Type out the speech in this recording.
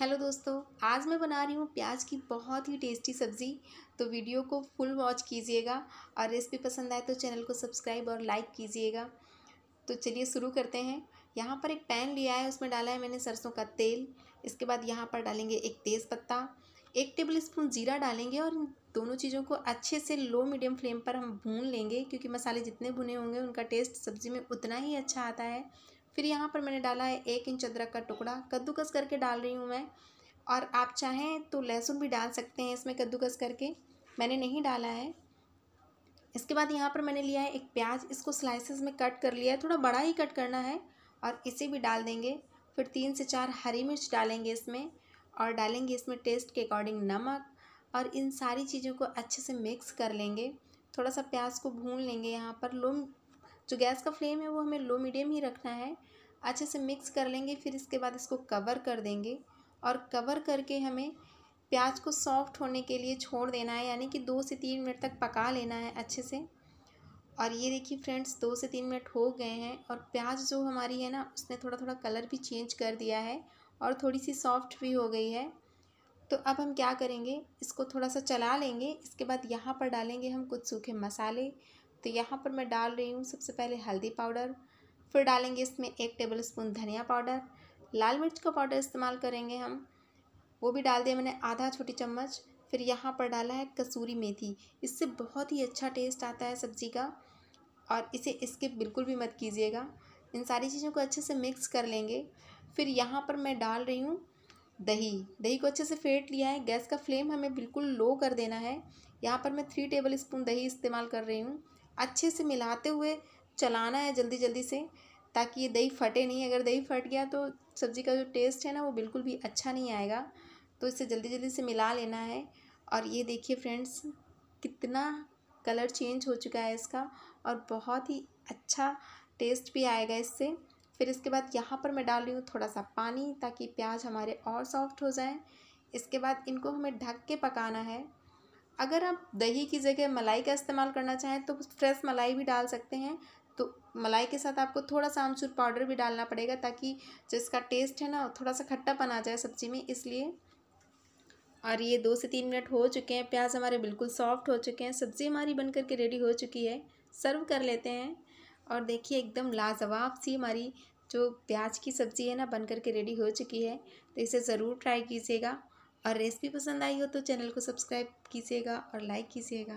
hello दोस्तों आज मैं बना रही हूँ प्याज की बहुत ही टेस्टी सब्ज़ी तो वीडियो को फुल वॉच कीजिएगा और रेसिपी पसंद आए तो चैनल को सब्सक्राइब और लाइक कीजिएगा तो चलिए शुरू करते हैं यहाँ पर एक पैन लिया है उसमें डाला है मैंने सरसों का तेल इसके बाद यहाँ पर डालेंगे एक तेज़पत्ता एक टेबल स्पून जीरा डालेंगे और इन दोनों चीज़ों को अच्छे से लो मीडियम फ्लेम पर हम भून लेंगे क्योंकि मसाले जितने भुने होंगे उनका टेस्ट सब्ज़ी में उतना ही अच्छा आता है फिर यहाँ पर मैंने डाला है एक इंच अदरक का टुकड़ा कद्दूकस करके डाल रही हूँ मैं और आप चाहें तो लहसुन भी डाल सकते हैं इसमें कद्दूकस करके मैंने नहीं डाला है इसके बाद यहाँ पर मैंने लिया है एक प्याज इसको स्लाइसेस में कट कर लिया है थोड़ा बड़ा ही कट करना है और इसे भी डाल देंगे फिर तीन से चार हरी मिर्च डालेंगे इसमें और डालेंगे इसमें टेस्ट के अकॉर्डिंग नमक और इन सारी चीज़ों को अच्छे से मिक्स कर लेंगे थोड़ा सा प्याज को भून लेंगे यहाँ पर लो जो गैस का फ्लेम है वो हमें लो मीडियम ही रखना है अच्छे से मिक्स कर लेंगे फिर इसके बाद इसको कवर कर देंगे और कवर करके हमें प्याज को सॉफ्ट होने के लिए छोड़ देना है यानी कि दो से तीन मिनट तक पका लेना है अच्छे से और ये देखिए फ्रेंड्स दो से तीन मिनट हो गए हैं और प्याज जो हमारी है ना उसने थोड़ा थोड़ा कलर भी चेंज कर दिया है और थोड़ी सी सॉफ्ट भी हो गई है तो अब हम क्या करेंगे इसको थोड़ा सा चला लेंगे इसके बाद यहाँ पर डालेंगे हम कुछ सूखे मसाले तो यहाँ पर मैं डाल रही हूँ सबसे पहले हल्दी पाउडर फिर डालेंगे इसमें एक टेबल स्पून धनिया पाउडर लाल मिर्च का पाउडर इस्तेमाल करेंगे हम वो भी डाल दिया मैंने आधा छोटी चम्मच फिर यहाँ पर डाला है कसूरी मेथी इससे बहुत ही अच्छा टेस्ट आता है सब्ज़ी का और इसे इसके बिल्कुल भी मत कीजिएगा इन सारी चीज़ों को अच्छे से मिक्स कर लेंगे फिर यहाँ पर मैं डाल रही हूँ दही दही को अच्छे से फेंट लिया है गैस का फ्लेम हमें बिल्कुल लो कर देना है यहाँ पर मैं थ्री टेबल स्पून दही इस्तेमाल कर रही हूँ अच्छे से मिलाते हुए चलाना है जल्दी जल्दी से ताकि ये दही फटे नहीं अगर दही फट गया तो सब्ज़ी का जो टेस्ट है ना वो बिल्कुल भी अच्छा नहीं आएगा तो इसे जल्दी जल्दी से मिला लेना है और ये देखिए फ्रेंड्स कितना कलर चेंज हो चुका है इसका और बहुत ही अच्छा टेस्ट भी आएगा इससे फिर इसके बाद यहाँ पर मैं डाल रही हूँ थोड़ा सा पानी ताकि प्याज हमारे और सॉफ्ट हो जाए इसके बाद इनको हमें ढक के पकाना है अगर आप दही की जगह मलाई का इस्तेमाल करना चाहें तो फ्रेश मलाई भी डाल सकते हैं तो मलाई के साथ आपको थोड़ा सा आमचूर पाउडर भी डालना पड़ेगा ताकि जो इसका टेस्ट है ना थोड़ा सा खट्टापन आ जाए सब्ज़ी में इसलिए और ये दो से तीन मिनट हो चुके हैं प्याज हमारे बिल्कुल सॉफ्ट हो चुके हैं सब्ज़ी हमारी बन करके रेडी हो चुकी है सर्व कर लेते हैं और देखिए एकदम लाजवाब सी हमारी जो प्याज की सब्ज़ी है ना बन करके रेडी हो चुकी है तो इसे ज़रूर ट्राई कीजिएगा और रेसिपी पसंद आई हो तो चैनल को सब्सक्राइब कीजिएगा और लाइक कीजिएगा